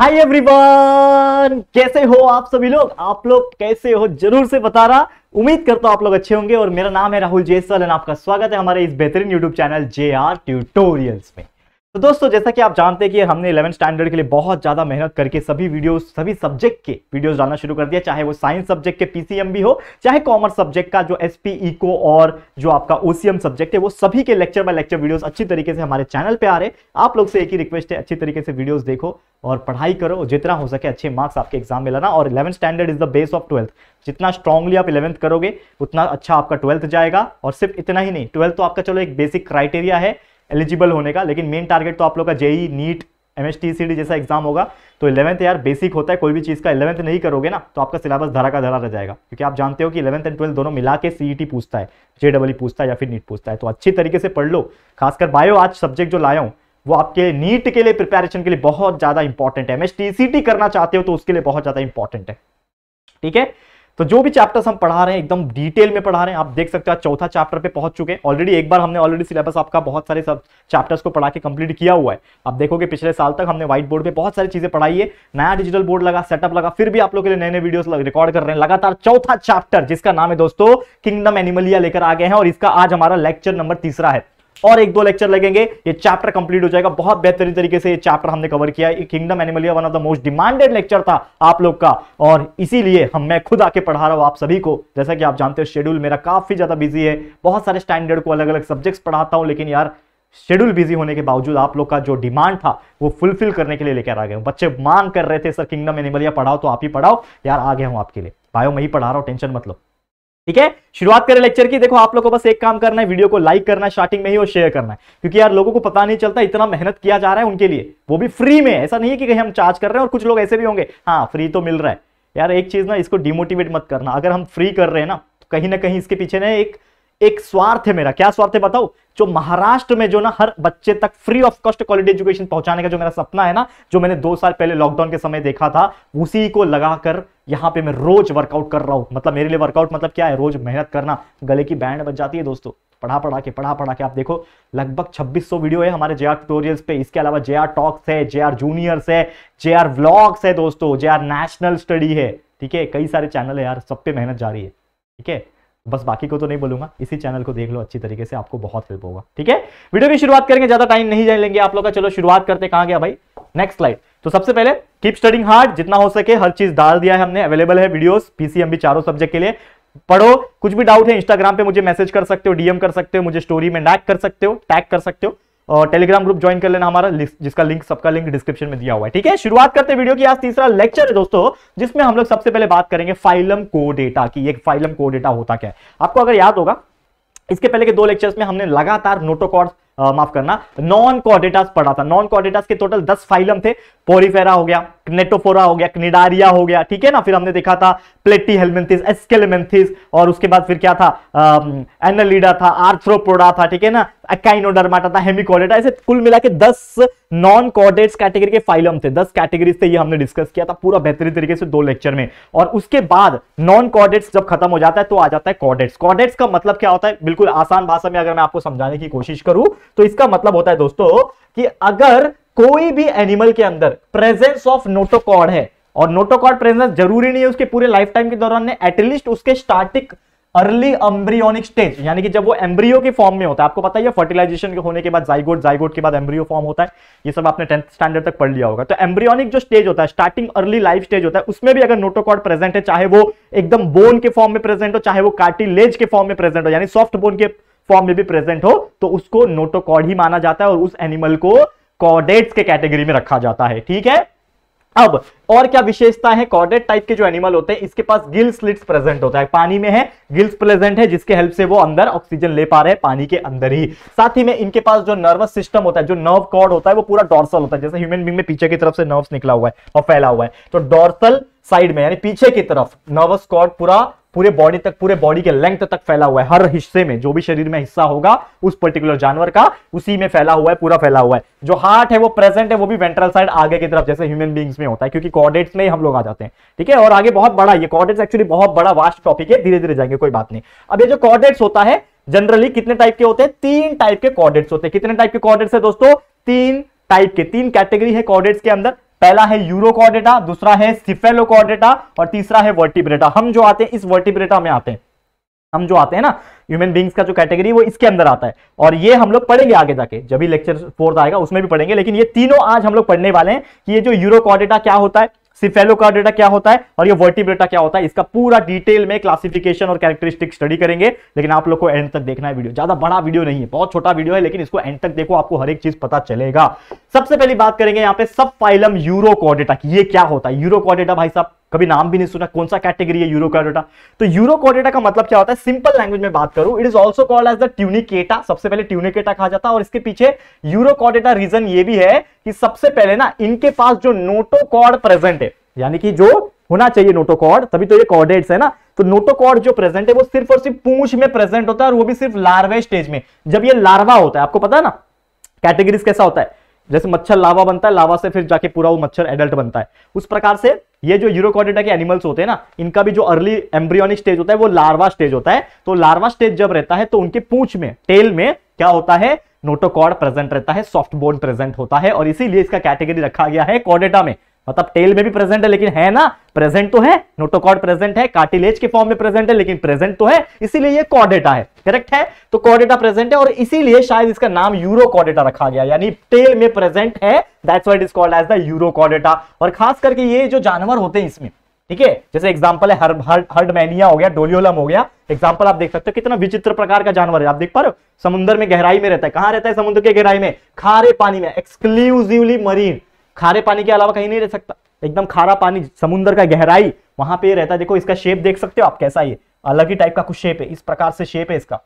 hi everyone कैसे हो आप सभी लोग आप लोग कैसे हो जरूर से बता रहा उम्मीद करता हूं आप लोग अच्छे होंगे और मेरा नाम है राहुल जयसवाल एंड आपका स्वागत है हमारे इस बेहतरीन YouTube channel J R tutorials में तो दोस्तों जैसा कि आप जानते हैं कि हमने इलेवन स्टैंडर्ड के लिए बहुत ज़्यादा मेहनत करके सभी वीडियोस सभी सब्जेक्ट के वीडियोस डालना शुरू कर दिया चाहे वो साइंस सब्जेक्ट के पीसीएम भी हो चाहे कॉमर्स सब्जेक्ट का जो एसपी इको e और जो आपका ओसीएम सब्जेक्ट है वो सभी के लेक्चर बाय लेक्चर वीडियो अच्छी तरीके से हमारे चैनल पर आ रहे आप लोग से एक ही रिक्वेस्ट है अच्छी तरीके से वीडियोज देखो और पढ़ाई करो जितना हो सके अच्छे मार्क्स आपके एग्जाम में लाना और eleven standard is the base of twelfth जितना स्ट्रांगली आप इलेवंथ करोगे उतना अच्छा आपका ट्वेल्थ जाएगा और सिर्फ इतना ही नहीं ट्वेल्थ तो आपका चलो एक बेसिक क्राइटेरिया है एलिजिबल होने का लेकिन मेन टारगेट तो आप लोग का JEE NEET M S T C D जैसा एग्जाम होगा तो इलेवंथ यार बेसिक होता है कोई भी चीज़ का इलेवंथ नहीं करोगे ना तो आपका सिलेबस धरा का धरा रह जाएगा क्योंकि आप जानते हो कि इलेवंथ एंड ट्वेल्थ दोनों मिला के सी टी e पूछता है जे डबल ई पूछता है या फिर नीट पूछता है तो अच्छी तरीके से पढ़ लो खासकर बायो आज सब्जेक्ट जो लाया हूँ वो आपके नीट के लिए प्रिपेरेशन के लिए बहुत ज़्यादा इंपॉर्टेंट है M S T C T करना चाहते हो तो उसके लिए बहुत ज़्यादा इंपॉर्टेंट है ठीक है तो जो भी चैप्टर्स हम पढ़ा रहे हैं एकदम डिटेल में पढ़ा रहे हैं आप देख सकते हो चौथा चैप्टर पे पहुंच चुके हैं ऑलरेडी एक बार हमने ऑलरेडी सिलेबस आपका बहुत सारे सब चैप्टर्स को पढ़ा के कंप्लीट किया हुआ है आप देखोगे पिछले साल तक हमने व्हाइट बोर्ड पे बहुत सारी चीजें पढ़ाई है नया डिजिटल बोर्ड लगा सेटअप लगा फिर भी आप लोग के लिए नए नए वीडियो रिकॉर्ड कर रहे हैं लगातार चौथा चैप्टर जिसका नाम है दोस्तों किंगडम एनिमलिया लेकर आ गए हैं और इसका आज हमारा लेक्चर नंबर तीसरा है और एक दो लेक्चर लगेंगे ये चैप्टर कंप्लीट हो जाएगा बहुत बेहतरीन तरीके से ये चैप्टर हमने कवर किया है kingdom Animalia one of the most demanded lecture था आप लोग का और इसीलिए हम मैं खुद आके पढ़ा रहा हूं आप सभी को जैसा कि आप जानते हो शेड्यूल मेरा काफी ज्यादा बिजी है बहुत सारे स्टैंडर्ड को अलग अलग सब्जेक्ट्स पढ़ाता हूं लेकिन यार शेड्यूल बिजी होने के बावजूद आप लोग का जो डिमांड था वो फुलफिल करने के लिए लेकर आ गए बच्चे मांग कर रहे थे सर किंगडम एनिमलिया पढ़ाओ तो आप ही पढ़ाओ यार आ गया हूं आपके लिए भाई मैं ही पढ़ा रहा हूं टेंशन मतलब ठीक है शुरुआत करें लेक्चर की देखो आप लोगों को बस एक काम करना है वीडियो को लाइक करना है स्टार्टिंग में ही और शेयर करना है क्योंकि यार लोगों को पता नहीं चलता इतना मेहनत किया जा रहा है उनके लिए वो भी फ्री में ऐसा नहीं है कि कहीं हम चार्ज कर रहे हैं और कुछ लोग ऐसे भी होंगे हाँ फ्री तो मिल रहा है यार एक चीज ना इसको डिमोटिवेट मत करना अगर हम फ्री कर रहे हैं ना तो कहीं ना कहीं इसके पीछे ना एक एक स्वार्थ है मेरा क्या स्वार्थ है बताओ जो महाराष्ट्र में जो ना हर बच्चे तक free of cost quality education पहुंचाने का जो मेरा सपना है ना जो मैंने दो साल पहले लॉकडाउन के समय देखा था उसी को लगाकर यहां पे मैं रोज वर्कआउट कर रहा हूं मतलब मेरे लिए वर्कआउट मतलब क्या है रोज मेहनत करना गले की बैंड बच जाती है दोस्तों पढ़ा पढ़ा के पढ़ा पढ़ा के आप देखो लगभग 2600 वीडियो है हमारे जे आर ट्यूटोरियल्स पे इसके अलावा जे आर टॉक्स है जे आर जूनियर्स है जे आर व्लॉग्स है दोस्तों जे आर नेशनल स्टडी है ठीक है कई सारे चैनल है यार सब पे मेहनत जारी है ठीक है बस बाकी को तो नहीं बोलूंगा इसी चैनल को देख लो अच्छी तरीके से आपको बहुत हेल्प होगा ठीक है वीडियो की शुरुआत करेंगे ज्यादा टाइम नहीं जाने लेंगे आप लोग का चलो शुरुआत करते कहाँ गया भाई नेक्स्ट स्लाइड तो सबसे पहले कीप स्टडिंग हार्ड जितना हो सके हर चीज डाल दिया है हमने अवेलेबल है वीडियोस पीसीएम भी चारों सब्जेक्ट के लिए पढ़ो कुछ भी डाउट है इंस्टाग्राम पे मुझे मैसेज कर सकते हो डीएम कर सकते हो मुझे स्टोरी में टैग कर सकते हो टैग कर सकते हो टेलीग्राम ग्रुप ज्वाइन कर लेना हमारा जिसका लिंक सबका लिंक डिस्क्रिप्शन में दिया हुआ है ठीक है शुरुआत करते वीडियो की आज तीसरा लेक्चर है दोस्तों जिसमें हम लोग सबसे पहले बात करेंगे फाइलम को डेटा की एक फाइलम को डेटा होता क्या है आपको अगर याद होगा इसके पहले के दो लेक्चर्स में हमने लगातार नोटोकॉर्ड माफ करना नॉन कॉडेटास पढ़ा था नॉन कॉडेटास के टोटल दस फाइलम थे पोरीफेरा हो गया नेटोफोरा हो गया क्निडारिया हो गया ठीक है ना फिर हमने देखा था प्लेटी हेलमेंथिस एस्केलेमेंथिस और उसके बाद फिर क्या था एनलिडा था आर्थ्रोपोडा था ठीक है ना अकाइनोडर्माटा था हेमिकॉर्डेटा ऐसे कुल मिला के दस नॉन कॉर्डेट्स कैटेगरी के फाइलम थे दस कैटेगरीज थे ये हमने डिस्कस किया था पूरा बेहतरीन तरीके से दो लेक्चर में और उसके बाद नॉन कॉर्डेट्स जब खत्म हो जाता है तो आ जाता है कॉर्डेट्स कॉर्डेट्स का मतलब क्या होता है बिल्कुल आसान भाषा में अगर मैं आपको समझाने की कोशिश करूं तो इसका मतलब होता है दोस्तों कि अगर कोई भी एनिमल के अंदर प्रेजेंस ऑफ नोटोकॉर्ड है और नोटोकॉर्ड प्रेजेंस जरूरी नहीं है उसके पूरे लाइफ टाइम के दौरान एटलीस्ट उसके स्टार्टिंग अर्ली एम्ब्रियोनिक स्टेज यानी कि जब वो एम्ब्रियो के फॉर्म में होता है आपको पता है फर्टिलाइजेशन के होने के बाद जाइगोट जाइगोट के बाद एम्ब्रियो फॉर्म होता है ये सब आपने टेंथ स्टैंडर्ड तक पढ़ लिया होगा तो एम्ब्रियोनिक जो स्टेज होता है स्टार्टिंग अर्ली लाइफ स्टेज होता है उसमें भी अगर नोटोकॉर्ड प्रेजेंट है चाहे वो एकदम बोन के फॉर्म में प्रेजेंट हो चाहे वो कार्टिलेज के फॉर्म में प्रेजेंट हो यानी सॉफ्ट बोन के फॉर्म में भी प्रेजेंट हो तो उसको नोटोकॉर्ड ही माना जाता है और उस एनिमल को कॉर्डेट्स के कैटेगरी में रखा जाता है ठीक है अब और क्या विशेषता है कॉर्डेट टाइप के जो एनिमल होते हैं इसके पास गिल स्लिट्स प्रेजेंट होता है पानी में है गिल्स प्रेजेंट है जिसके हेल्प से वो अंदर ऑक्सीजन ले पा रहे हैं पानी के अंदर ही साथ ही में इनके पास जो नर्वस सिस्टम होता है जो नर्व कॉर्ड होता है वो पूरा डॉर्सल होता है जैसे ह्यूमन बींग में पीछे की तरफ से नर्व निकला हुआ है और फैला हुआ है तो डॉर्सल साइड में यानी पीछे की तरफ नर्वस कॉर्ड पूरा पूरे बॉडी तक पूरे बॉडी के लेंथ तक फैला हुआ है हर हिस्से में जो भी शरीर में हिस्सा होगा उस पर्टिकुलर जानवर का उसी में फैला हुआ है पूरा फैला हुआ है जो हार्ट है वो प्रेजेंट है वो भी वेंट्रल साइड आगे की तरफ जैसे ह्यूमन बींग्स में होता है क्योंकि कॉर्डेट्स में ही हम लोग आ जाते हैं ठीक है और आगे बहुत बड़ा ये कॉर्डेट्स एक्चुअली बहुत बड़ा वास्ट टॉपिक है धीरे धीरे जाएंगे कोई बात नहीं अब ये जो कॉर्डेट्स होता है जनरली कितने टाइप के होते हैं तीन टाइप के कॉर्डेट्स होते हैं कितने टाइप के कॉर्डेट्स है दोस्तों तीन टाइप के तीन कैटेगरी है कॉर्डेट्स के अंदर पहला है यूरोकॉर्डेटा दूसरा है सिफेलोकॉर्डेटा और तीसरा है वर्टिब्रेटा हम जो आते हैं इस वर्टिब्रेटा में आते हैं हम जो आते हैं ना ह्यूमन बींग्स का जो कैटेगरी वो इसके अंदर आता है और ये हम लोग पढ़ेंगे आगे जाके जब भी लेक्चर फोर्थ आएगा उसमें भी पढ़ेंगे लेकिन ये तीनों आज हम लोग पढ़ने वाले हैं कि ये जो यूरोकॉर्डेटा क्या होता है डेटा क्या होता है और ये वर्टिब्रेटा क्या होता है इसका पूरा डिटेल में क्लासिफिकेशन और कैरेक्टरिस्टिक स्टडी करेंगे लेकिन आप लोग को एंड तक देखना है वीडियो ज्यादा बड़ा वीडियो नहीं है बहुत छोटा वीडियो है लेकिन इसको एंड तक देखो आपको हर एक चीज पता चलेगा सबसे पहली बात करेंगे यहाँ पे सब फाइलम यूरोकॉडेटा की ये क्या होता है यूरोकॉडेटा भाई साहब कभी नाम भी नहीं सुना कौन सा कैटेगरी है यूरो कॉर्डेटा तो यूरो कॉर्डेटा का मतलब क्या होता है सिंपल लैंग्वेज में बात करूं it is also called as the Tunicata सबसे पहले ट्यूनिकेटा कहा जाता है और इसके पीछे यूरो कॉर्डेटा रीजन ये भी है कि सबसे पहले ना इनके पास जो नोटोकॉर्ड प्रेजेंट है यानी कि जो होना चाहिए नोटोकॉर्ड तभी तो ये कॉर्डेट्स है ना तो नोटोकॉर्ड जो प्रेजेंट है वो सिर्फ और सिर्फ पूंछ में प्रेजेंट होता है और वो भी सिर्फ लार्वे स्टेज में जब ये लार्वा होता है आपको पता है ना कैटेगरीज कैसा होता है जैसे मच्छर लावा बनता है लावा से फिर जाके पूरा वो मच्छर एडल्ट बनता है उस प्रकार से ये जो यूरोकॉडेटा के एनिमल्स होते हैं ना इनका भी जो अर्ली एम्ब्रियोनिक स्टेज होता है वो लार्वा स्टेज होता है तो लार्वा स्टेज जब रहता है तो उनके पूछ में टेल में क्या होता है नोटोकॉर्ड प्रेजेंट रहता है सॉफ्ट बोन प्रेजेंट होता है और इसीलिए इसका कैटेगरी रखा गया है कॉडेटा में मतलब टेल में भी प्रेजेंट है लेकिन है ना प्रेजेंट तो है नोटोकॉड प्रेजेंट है कार्टिलेज के फॉर्म में प्रेजेंट है लेकिन प्रेजेंट तो है इसीलिए ये कॉडेटा है करेक्ट है तो कॉडेटा प्रेजेंट है और इसीलिए शायद इसका नाम यूरो कॉडेटा रखा गया यानी टेल में प्रेजेंट है that's what is called as the Urochordata और खास करके ये जो जानवर होते हैं इसमें ठीक है जैसे एग्जाम्पल है हर, हर, हर्डमैनिया हो गया डोलियोलम हो गया एग्जाम्पल आप देख सकते हो कितना विचित्र प्रकार का जानवर है आप देख पा रहे हो समुद्र में गहराई में रहता है कहां रहता है समुद्र के गहराई में खारे पानी में एक्सक्लूसिवली मरीन खारे पानी के अलावा कहीं नहीं रह सकता एकदम खारा पानी समुद्र का गहराई वहां पे रहता है देखो इसका शेप देख सकते हो आप कैसा ये अलग ही टाइप का कुछ शेप है इस प्रकार से शेप है इसका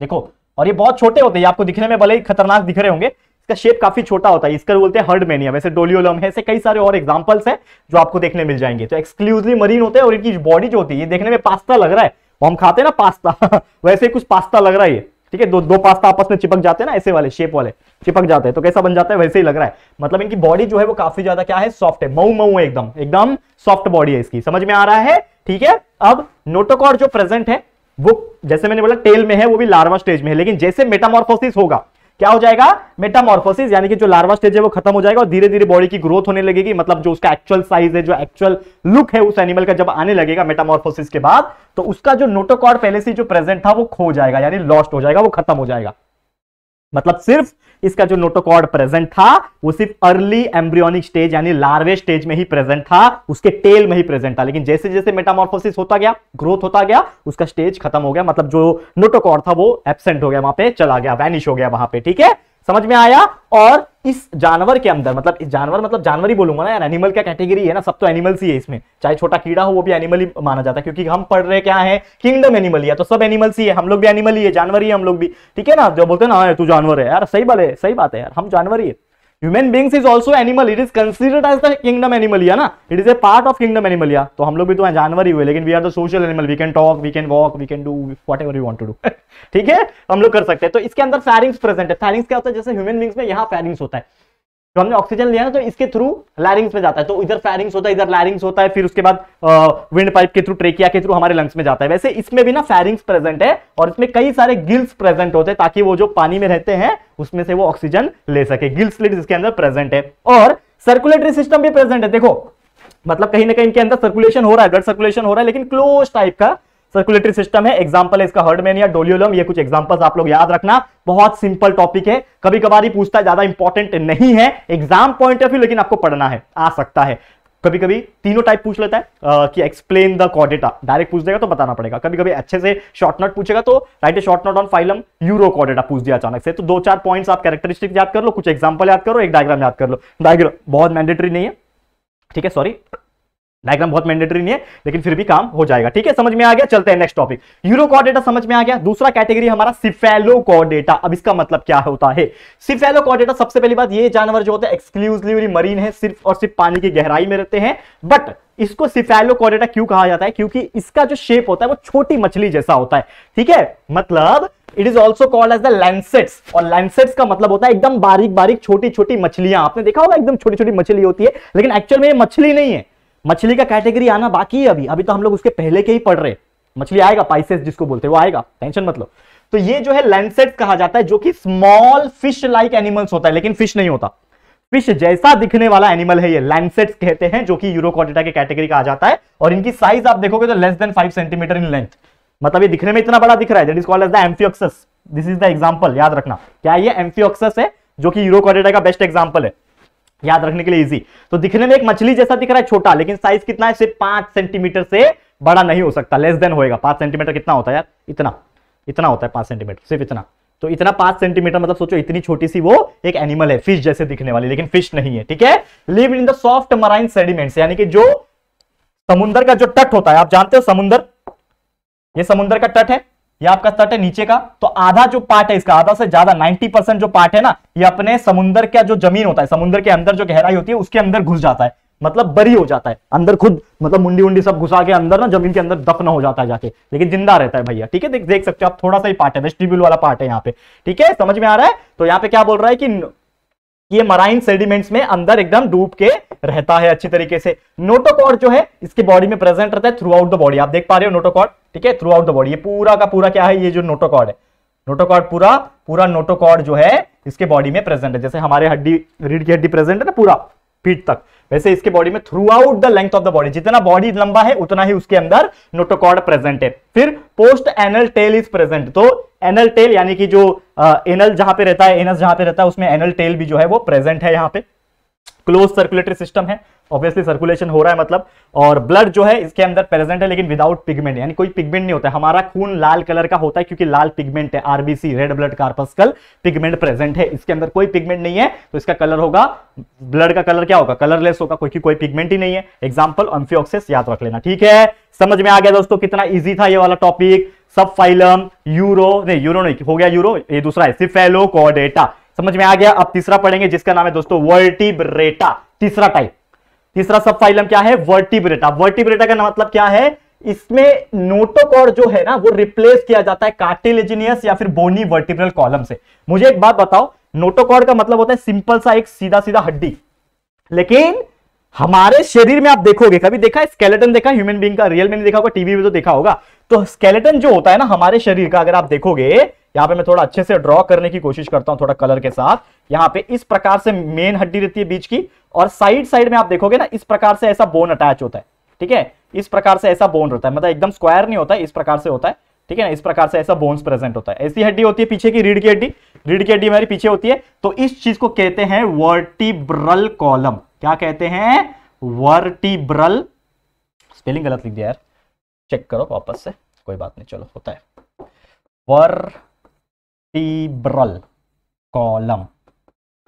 देखो और ये बहुत छोटे होते हैं आपको दिखने में भले ही खतरनाक दिख रहे होंगे इसका शेप काफी छोटा होता है इसका बोलते हैं हर्ड मेनिया वैसे डोलियोलम है ऐसे कई सारे और एग्जाम्पल्स है जो आपको देखने मिल जाएंगे तो एक्सक्लूसिवली मरीन होते हैं और इनकी बॉडी जो होती है ये देखने में पास्ता लग रहा है वो हम खाते हैं ना पास्ता वैसे कुछ पास्ता लग रहा है ठीक है दो दो पास्ता आपस में चिपक जाते हैं ना ऐसे वाले शेप वाले चिपक जाते हैं तो कैसा बन जाता है वैसे ही लग रहा है मतलब इनकी बॉडी जो है वो काफी ज्यादा क्या है सॉफ्ट है मऊ मऊ है एकदम एकदम सॉफ्ट बॉडी है इसकी समझ में आ रहा है ठीक है अब नोटोकॉर जो प्रेजेंट है वो जैसे मैंने बोला टेल में है वो भी लार्वा स्टेज में है लेकिन जैसे मेटामोर्फोसिस होगा क्या हो जाएगा मेटामॉर्फोसिस यानी कि जो लार्वा स्टेज है वो खत्म हो जाएगा और धीरे धीरे बॉडी की ग्रोथ होने लगेगी मतलब जो उसका एक्चुअल साइज है जो एक्चुअल लुक है उस एनिमल का जब आने लगेगा मेटामॉर्फोसिस के बाद तो उसका जो नोटोकॉर्ड पहले से जो प्रेजेंट था वो खो जाएगा यानी लॉस्ट हो जाएगा वो खत्म हो जाएगा मतलब सिर्फ इसका जो नोटोकॉर्ड प्रेजेंट था वो सिर्फ अर्ली एम्ब्रियोनिक स्टेज यानी लार्वे स्टेज में ही प्रेजेंट था उसके टेल में ही प्रेजेंट था लेकिन जैसे जैसे मेटामोर्फोसिस होता गया ग्रोथ होता गया उसका स्टेज खत्म हो गया मतलब जो नोटोकॉर्ड था वो एबसेंट हो गया वहां पे चला गया वैनिश हो गया वहां पे ठीक है समझ में आया और इस जानवर के अंदर मतलब इस जानवर मतलब जानवर ही बोलूंगा ना यार एनिमल क्या कैटेगरी है ना सब तो एनिमल्स ही है इसमें चाहे छोटा कीड़ा हो वो भी एनिमल ही माना जाता है क्योंकि हम पढ़ रहे क्या है किंगडम एनिमल या तो सब एनिमल्स ही है हम लोग भी एनिमल ही है जानवर ही है हम लोग भी ठीक है ना जो बोलते हैं ना हाँ, तू जानवर है यार सही बात है सही बात है यार हम जानवर ही है human beings is also animal it is considered as the kingdom Animalia ना it is a part of kingdom Animalia तो हम लोग भी तो जानवर ही हुए लेकिन we are the social animal we can talk we can walk we can do whatever you want to do ठीक है तो हम लोग कर सकते हैं तो इसके अंदर फैरिंग्स प्रेजेंट है फैरिंग्स क्या होता है जैसे ह्यूमन बींग्स में यहाँ फैरिंग्स होता है तो हमने ऑक्सीजन लिया ना तो इसके थ्रू लैरिंग्स में जाता है तो इधर फैरिंग्स होता है इधर लैरिंग्स होता है फिर उसके बाद विंड पाइप के थ्रू ट्रेकिया के थ्रू हमारे लंग्स में जाता है वैसे इसमें भी ना फैरिंग्स प्रेजेंट है और इसमें कई सारे गिल्स प्रेजेंट होते हैं ताकि वो जो पानी में रहते हैं उसमें से वो ऑक्सीजन ले सके गिल स्लिट इसके अंदर प्रेजेंट है और सर्कुलेटरी सिस्टम भी प्रेजेंट है देखो मतलब कहीं ना कहीं इनके अंदर सर्कुलेशन हो रहा है ब्लड सर्कुलेशन हो रहा है लेकिन क्लोज टाइप का सर्कुलेटरी सिस्टम है एग्जाम्पल इसका हर्डमेन या डोलियोलम ये कुछ एग्जाम्पल्स आप लोग याद रखना बहुत सिंपल टॉपिक है कभी कभार ही पूछता है ज्यादा इंपॉर्टेंट नहीं है एग्जाम पॉइंट ऑफ व्यू लेकिन आपको पढ़ना है आ सकता है कभी कभी तीनों टाइप पूछ लेता है आ, कि एक्सप्लेन द कॉडेटा डायरेक्ट पूछ देगा तो बताना पड़ेगा कभी कभी अच्छे से शॉर्ट नोट पूछेगा तो write a short note on phylum Urochordata पूछ दिया अचानक से तो दो चार पॉइंट्स आप कैरेक्टरिस्टिक याद कर लो कुछ एग्जाम्पल याद करो एक डायग्राम याद कर लो डायग्राम बहुत मैंडेटरी नहीं है ठीक है सॉरी डायग्राम बहुत मैंडेटरी नहीं है लेकिन फिर भी काम हो जाएगा ठीक है समझ में आ गया चलते हैं नेक्स्ट टॉपिक यूरो कॉर्डेटा समझ में आ गया दूसरा कैटेगरी हमारा सिफेलो कॉर्डेटा अब इसका मतलब क्या होता है सिफेलो कॉर्डेटा सबसे पहली बात ये जानवर जो होता है एक्सक्लूसिवली मरीन है सिर्फ और सिर्फ पानी की गहराई में रहते हैं बट इसको सिफेलो कॉर्डेटा क्यों कहा जाता है क्योंकि इसका जो शेप होता है वो छोटी मछली जैसा होता है ठीक है मतलब it is also called as the lancets और लैंसेट्स का मतलब होता है एकदम बारीक बारीक छोटी छोटी मछलियां आपने देखा होगा एकदम छोटी छोटी मछली होती है लेकिन एक्चुअल में ये मछली नहीं है मछली का कैटेगरी आना बाकी है अभी अभी तो हम लोग उसके पहले के ही पढ़ रहे मछली आएगा पाइसेस जिसको बोलते हैं वो आएगा टेंशन मतलब तो ये जो है लैंडसेट कहा जाता है जो कि स्मॉल फिश लाइक एनिमल्स होता है लेकिन फिश नहीं होता फिश जैसा दिखने वाला एनिमल है ये लैंडसेट्स कहते हैं जो कि यूरोकॉडिटा के कैटेगरी का आ जाता है और इनकी साइज आप देखोगे तो less than five centimetre in length मतलब ये दिखने में इतना बड़ा दिख रहा है called amphioxus this is the example याद रखना क्या ये एम्फियोक्सस है जो कि यूरोकॉडिटा का बेस्ट एग्जाम्पल है याद रखने के लिए इजी तो दिखने में एक मछली जैसा दिख रहा है छोटा लेकिन साइज कितना है सिर्फ पांच सेंटीमीटर से बड़ा नहीं हो सकता लेस देन होएगा पांच सेंटीमीटर कितना होता है यार इतना इतना होता है पांच सेंटीमीटर सिर्फ इतना तो इतना पांच सेंटीमीटर मतलब सोचो इतनी छोटी सी वो एक एनिमल है फिश जैसे दिखने वाली लेकिन फिश नहीं है ठीक है live in the soft marine sediment यानी कि जो समुद्र का जो तट होता है आप जानते हो समुद्र ये समुन्द्र का तट है ये आपका तट है नीचे का तो आधा जो पार्ट है इसका आधा से ज्यादा 90 परसेंट जो पार्ट है ना ये अपने समुद्र का जो जमीन होता है समुद्र के अंदर जो गहराई होती है उसके अंदर घुस जाता है मतलब बरी हो जाता है अंदर खुद मतलब मुंडी उंडी सब घुसा के अंदर ना जमीन के अंदर दफन हो जाता है जाके लेकिन जिंदा रहता है भैया ठीक है देख देख सकते हो आप थोड़ा सा ही पार्ट है वेस्टिब्यूल वाला पार्ट है यहाँ पे ठीक है समझ में आ रहा है तो यहाँ पे क्या बोल रहा है कि ये मराइन सेडिमेंट्स में अंदर एकदम डूब के रहता है अच्छी तरीके से नोटोकॉर्ड जो है इसके बॉडी में प्रेजेंट रहता है थ्रू आउट द बॉडी आप देख पा रहे हो नोटोकॉर्ड ठीक है थ्रू आउट द बॉडी ये पूरा का पूरा क्या है ये जो नोटोकॉर्ड है नोटोकॉर्ड पूरा पूरा नोटोकॉर्ड जो है इसके बॉडी में प्रेजेंट है जैसे हमारे हड्डी रीढ़ की हड्डी प्रेजेंट है ना पूरा फीट तक वैसे इसके बॉडी में throughout the length of the body जितना बॉडी लंबा है उतना ही उसके अंदर नोटोकॉर्ड प्रेजेंट है फिर post anal tail is present तो एनल टेल यानी कि जो एनल जहां पे रहता है एनस जहां पे रहता है उसमें एनल टेल भी जो है वो प्रेजेंट है यहां पे क्लोज सर्कुलेटरी सिस्टम है ऑब्वियसली सर्कुलेशन हो रहा है मतलब और ब्लड जो है इसके अंदर प्रेजेंट है लेकिन विदाउट पिगमेंट यानी कोई पिगमेंट नहीं होता है हमारा खून लाल कलर का होता है क्योंकि लाल पिगमेंट है RBC red blood corpuscle pigment present है इसके अंदर कोई पिगमेंट नहीं है तो इसका कलर होगा ब्लड का कलर क्या होगा कलरलेस होगा क्योंकि कोई पिगमेंट ही नहीं है एग्जाम्पल अम्फियोक्सिस याद रख लेना ठीक है समझ में आ गया दोस्तों कितना ईजी था ये वाला टॉपिक सब फाइलम यूरो नहीं यूरो नहीं हो गया यूरो ये दूसरा है सिफेलो कॉडेटा समझ में आ गया अब तीसरा पढ़ेंगे जिसका नाम है दोस्तों वर्टिब्रेटा तीसरा टाइप तीसरा सब फाइलम क्या है वर्टिब्रेटा वर्टिब्रेटा का मतलब क्या है इसमें नोटोकॉर्ड जो है ना वो रिप्लेस किया जाता है कार्टिलेजिनियस या फिर बोनी वर्टिब्रल कॉलम से मुझे एक बात बताओ नोटोकॉर्ड का मतलब होता है सिंपल सा एक सीधा सीधा हड्डी लेकिन हमारे शरीर में आप देखोगे कभी देखा है स्केलेटन देखा ह्यूमन बींग का रियल में देखा होगा टीवी में तो देखा होगा तो स्केलेटन जो होता है ना हमारे शरीर का अगर आप देखोगे यहाँ पे मैं थोड़ा अच्छे से ड्रॉ करने की कोशिश करता हूँ थोड़ा कलर के साथ यहाँ पे इस प्रकार से मेन हड्डी रहती है बीच की और साइड साइड में आप देखोगे ना इस प्रकार से ऐसा बोन अटैच होता है ठीक है इस प्रकार से ऐसा बोन होता है मतलब एकदम स्क्वायर नहीं होता है इस प्रकार से होता है ठीक है ना इस प्रकार से ऐसा बोन्स प्रेजेंट होता है ऐसी हड्डी होती है पीछे की रीढ़ की हड्डी रीढ़ की हड्डी हमारी पीछे होती है तो इस चीज को कहते हैं वर्टिब्रल कॉलम क्या कहते हैं वर्टिब्रल स्पेलिंग गलत लिख दिया यार चेक करो वापस से कोई बात नहीं चलो होता है वर्टिब्रल कॉलम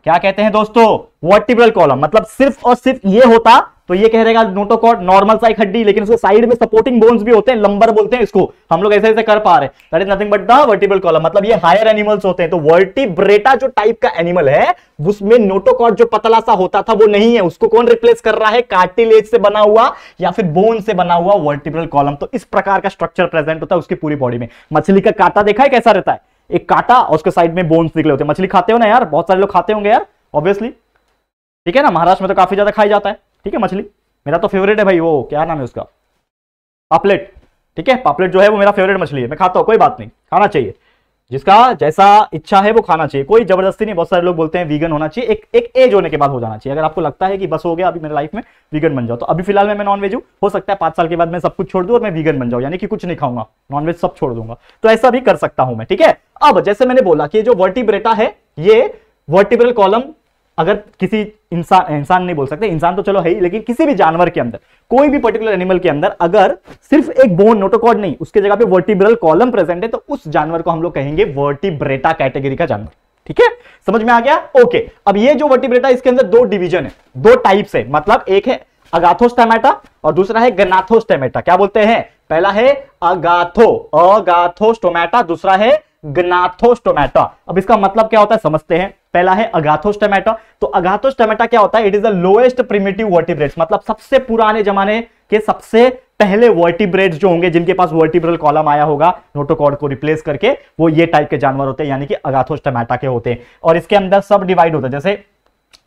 क्या कहते हैं दोस्तों वर्टिब्रल कॉलम मतलब सिर्फ और सिर्फ ये होता तो ये कह रहेगा नोटोकॉट नॉर्मल सा हड्डी लेकिन उसके साइड में सपोर्टिंग बोन्स भी होते हैं लंबर बोलते हैं इसको हम लोग ऐसे ऐसे कर पा रहे हैं that is nothing but the vertebral column मतलब ये हायर एनिमल्स होते हैं तो वर्टिब्रेटा जो टाइप का एनिमल है उसमें नोटोकॉट जो पतला सा होता था वो नहीं है उसको कौन रिप्लेस कर रहा है कार्टिलेज से बना हुआ या फिर बोन से बना हुआ वर्टिब्रल कॉलम तो इस प्रकार का स्ट्रक्चर प्रेजेंट होता है उसकी पूरी बॉडी में मछली का कांटा देखा है कैसा रहता है एक कांटा और उसके साइड में बोन्स निकले होते हैं मछली खाते हो ना यार बहुत सारे लोग खाते होंगे यार ऑब्वियसली ठीक है ना महाराष्ट्र में तो काफी ज्यादा खाया जाता है ठीक है मछली मेरा तो फेवरेट है भाई वो क्या नाम है उसका पापलेट ठीक है पापलेट जो है वो मेरा फेवरेट मछली है मैं खाता हूँ कोई बात नहीं खाना चाहिए जिसका जैसा इच्छा है वो खाना चाहिए कोई जबरदस्ती नहीं बहुत सारे लोग बोलते हैं वीगन होना चाहिए एक एक एज होने के बाद हो जाना चाहिए अगर आपको लगता है कि बस हो गया अभी मेरे लाइफ में वीगन बन जाओ तो अभी फिलहाल मैं, मैं नॉन वेज हूँ हो सकता है पांच साल के बाद मैं सब कुछ छोड़ दूँ और मैं वीगन बन जाऊँ यानी कि कुछ नहीं खाऊंगा नॉनवेज सब छोड़ दूंगा तो ऐसा भी कर सकता हूँ मैं ठीक है अब जैसे मैंने बोला कि जो वर्टिब्रेटा है ये वर्टिब्रल कॉलम अगर किसी इंसान इंसान नहीं बोल सकते इंसान तो चलो है ही लेकिन किसी भी जानवर के अंदर कोई भी पर्टिकुलर एनिमल के अंदर अगर सिर्फ एक बोन नोटोकॉड नहीं उसके जगह पे वर्टिब्रल कॉलम प्रेजेंट है तो उस जानवर को हम लोग कहेंगे वर्टिब्रेटा कैटेगरी का जानवर ठीक है समझ में आ गया ओके अब ये जो वर्टिब्रेटा इसके अंदर दो डिविजन है दो टाइप्स है मतलब एक है अगाथोस्टेमेटा और दूसरा है गनाथोस्टेमेटा क्या बोलते हैं पहला है अगाथो अगाथोस्टोमेटा दूसरा है गनाथोस्टोमेटा अब इसका मतलब क्या होता है समझते हैं पहला है अगाथोस्टोमेटा तो अगाथोस्टोमेटा क्या होता है it is the lowest primitive vertebrate मतलब सबसे पुराने जमाने के सबसे पहले वर्टिब्रेट जो होंगे जिनके पास वर्टिब्रल कॉलम आया होगा नोटोकॉर्ड को रिप्लेस करके वो ये टाइप के जानवर होते हैं यानी कि अगाथोस्टोमेटा के होते हैं और इसके अंदर सब डिवाइड होता है जैसे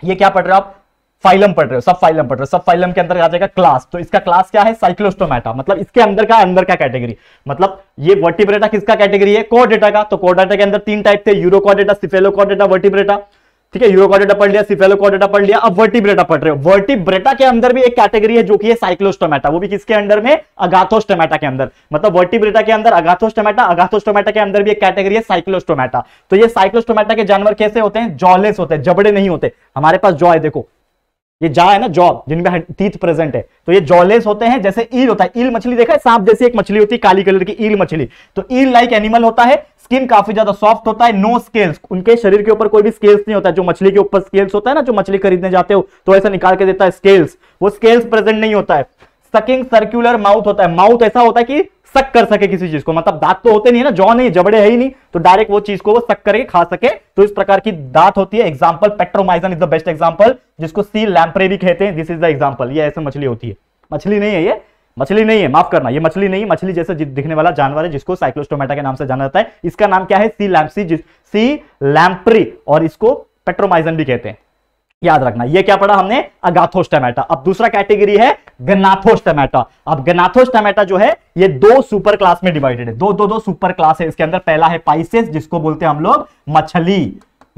ये क्या पढ़ रहे हो आप फाइलम पढ़ रहे हो सब फाइलम पढ़ रहे हो सब फाइलम के अंदर आ जाएगा क्लास तो इसका क्लास क्या है साइक्लोस्टोमेटा मतलब इसके अंदर का अंदर का कैटेगरी मतलब ये वर्टिब्रेटा किसका कैटेगरी है कोडेटा का तो कोडेटा के अंदर तीन टाइप थे यूरोकॉडेटा सिफेलोकॉडेटा वर्टिब्रेटा ठीक है यूरोकोडेटा पढ़ लिया सिफेलोकॉडेटा पढ़ लिया अब वर्टिब्रेटा पढ़ रहे हो वर्टिब्रेटा के अंदर भी एक कैटेगरी है जो कि है साइक्लोस्टोमेटा वो भी किसके अंदर में अगाथोस्टोमेटा के अंदर मतलब वर्टिब्रेटा के अंदर अगाथोस्टोमेटा अगाथोस्टोमेटा के अंदर भी एक कैटेगरी है साइक्लोस्टोमेटा तो ये साइक्लोस्टोमेटा के जानवर कैसे होते हैं जॉलेस होते हैं जबड़े नहीं होते हमारे पास जॉ है देखो ये जा है ना जॉब जिनमें तीत प्रेजेंट है तो ये जॉलेस होते हैं जैसे ईल होता है ईल मछली देखा है सांप जैसी एक मछली होती है काली कलर की ईल मछली तो ईल लाइक एनिमल होता है स्किन काफी ज्यादा सॉफ्ट होता है नो स्केल्स उनके शरीर के ऊपर कोई भी स्केल्स नहीं होता है जो मछली के ऊपर स्केल्स होता है ना जो मछली खरीदने जाते हो तो ऐसा निकाल के देता है स्केल्स वो स्केल्स प्रेजेंट नहीं होता है सकिंग सर्क्यूलर माउथ होता है माउथ ऐसा होता है कि सक कर सके किसी चीज को मतलब दांत तो होते नहीं है ना जॉ नहीं जबड़े है ही नहीं तो डायरेक्ट वो चीज को वो सक करके खा सके तो इस प्रकार की दांत होती है example Petromyzon is the best example जिसको सी लैम्परे भी कहते हैं दिस इज द एग्जाम्पल ये ऐसे मछली होती है मछली नहीं है ये मछली नहीं है माफ करना ये मछली नहीं है मछली जैसे दिखने वाला जानवर है जिसको साइक्लोस्टोमेटा के नाम से जाना जाता है इसका नाम क्या है सी लैम्पसी सी लैम्प्री और इसको पेट्रोमाइजन भी कहते हैं याद रखना ये क्या पढ़ा हमने अगाथोस्टमेटा अब दूसरा कैटेगरी है गनाथोस्टमेटा अब गनाथोस्टमेटा जो है ये दो सुपर क्लास में डिवाइडेड है दो दो दो सुपर क्लास है इसके अंदर पहला है पाइसेस जिसको बोलते हैं हम लोग मछली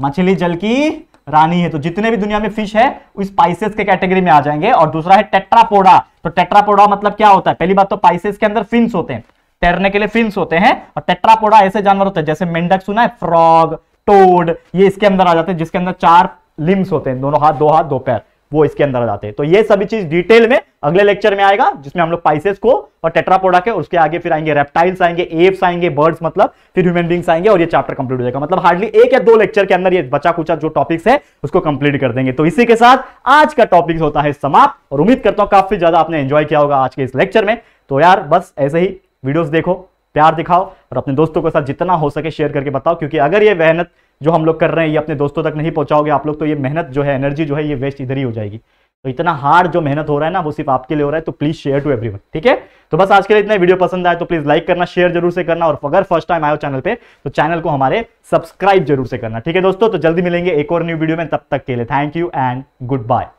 मछली जल की रानी है तो जितने भी दुनिया में फिश है इस पाइसेस के कैटेगरी में आ जाएंगे और दूसरा है टेट्रापोडा तो टेट्रापोडा मतलब क्या होता है पहली बात तो पाइसेस के अंदर फिंस होते हैं तैरने के लिए फिंस होते हैं और टेट्रापोडा ऐसे जानवर होते हैं जैसे मेंढक सुना है फ्रॉग टोड ये इसके अंदर आ जाते हैं जिसके अंदर चार लिम्स होते हैं दोनों हाथ दो हाथ दो पैर वो इसके अंदर आ जाते हैं तो ये सभी चीज डिटेल में अगले लेक्चर में आएगा जिसमें हम लोग पाइसेस को और टेट्रापोडा के और उसके आगे फिर आएंगे रेप्टाइल्स आएंगे एप्स आएंगे बर्ड्स मतलब फिर ह्यूमन बींग्स आएंगे और ये चैप्टर कंप्लीट हो जाएगा मतलब हार्डली एक या दो लेक्चर के अंदर ये बचा कुचा जो टॉपिक्स है उसको कंप्लीट कर देंगे तो इसी के साथ आज का टॉपिक होता है समाप्त और उम्मीद करता हूं काफी ज्यादा आपने एंजॉय किया होगा आज के इस लेक्चर में तो यार बस ऐसे ही वीडियोज देखो प्यार दिखाओ और अपने दोस्तों के साथ जितना हो सके शेयर करके बताओ क्योंकि अगर ये मेहनत जो हम लोग कर रहे हैं ये अपने दोस्तों तक नहीं पहुंचाओगे आप लोग तो ये मेहनत जो है एनर्जी जो है ये वेस्ट इधर ही हो जाएगी तो इतना हार्ड जो मेहनत हो रहा है ना वो सिर्फ आपके लिए हो रहा है तो प्लीज शेयर टू एवरीवन ठीक है तो बस आज के लिए इतना वीडियो पसंद आए तो प्लीज लाइक करना शेयर जरूर से करना और अगर फर्स्ट टाइम आयो चैनल पे तो चैनल को हमारे सब्सक्राइब जरूर से करना ठीक है दोस्तों तो जल्दी मिलेंगे एक और न्यू वीडियो में तब तक के लिए thank you and good bye